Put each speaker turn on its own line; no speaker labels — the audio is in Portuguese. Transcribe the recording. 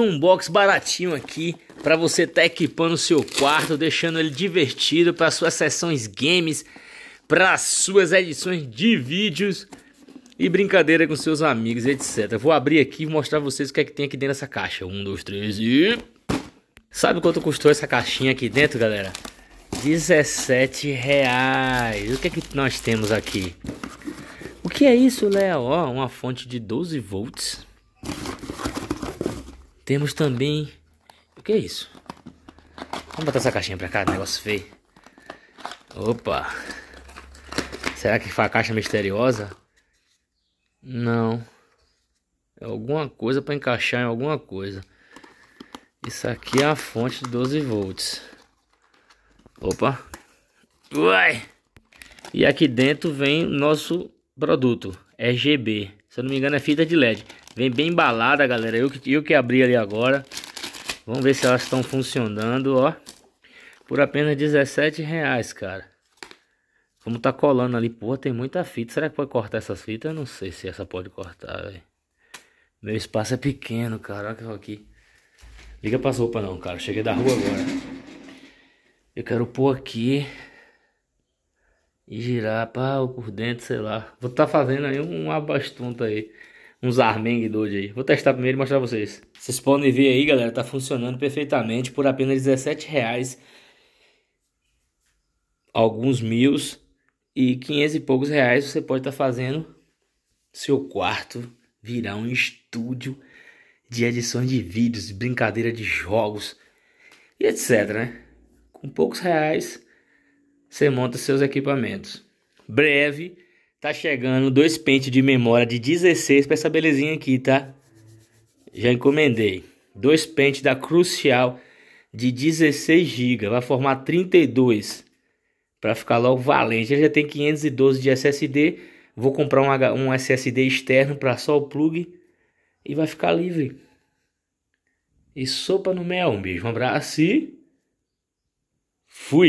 um box baratinho aqui para você estar tá equipando o seu quarto, deixando ele divertido para suas sessões games, para suas edições de vídeos e brincadeira com seus amigos, etc. Vou abrir aqui e mostrar vocês o que é que tem aqui dentro dessa caixa. Um, dois, três e. Sabe quanto custou essa caixinha aqui dentro, galera? 17 reais. O que é que nós temos aqui? O que é isso, Léo? Ó, uma fonte de 12 volts temos também... O que é isso? Vamos botar essa caixinha pra cá, negócio feio. Opa! Será que foi a caixa misteriosa? Não. É alguma coisa para encaixar em alguma coisa. Isso aqui é a fonte de 12 volts. Opa! Uai! E aqui dentro vem nosso produto, RGB. Se eu não me engano é fita de LED. Vem bem embalada, galera. Eu que, eu que abri ali agora. Vamos ver se elas estão funcionando, ó. Por apenas 17 reais, cara. Como tá colando ali. pô tem muita fita. Será que pode cortar essas fitas? Eu não sei se essa pode cortar, velho. Meu espaço é pequeno, cara. Olha aqui. Liga pras roupas não, cara. Cheguei da rua agora. Eu quero pôr aqui. E girar, pá, ou por dentro, sei lá. Vou estar tá fazendo aí um abastonto aí uns Armeng Doge aí. Vou testar primeiro e mostrar pra vocês. Vocês podem ver aí, galera, tá funcionando perfeitamente por apenas 17 reais. Alguns mil e 500 e poucos reais você pode estar tá fazendo seu quarto virar um estúdio de edição de vídeos, de brincadeira de jogos e etc, né? Com poucos reais você monta seus equipamentos. Breve Tá chegando dois pentes de memória de 16 para essa belezinha aqui, tá? Já encomendei. Dois pentes da Crucial de 16 GB. Vai formar 32 para ficar logo valente. Ele já tem 512 de SSD. Vou comprar um, um SSD externo para só o plug e vai ficar livre. E sopa no mel, um beijo, um abraço e fui!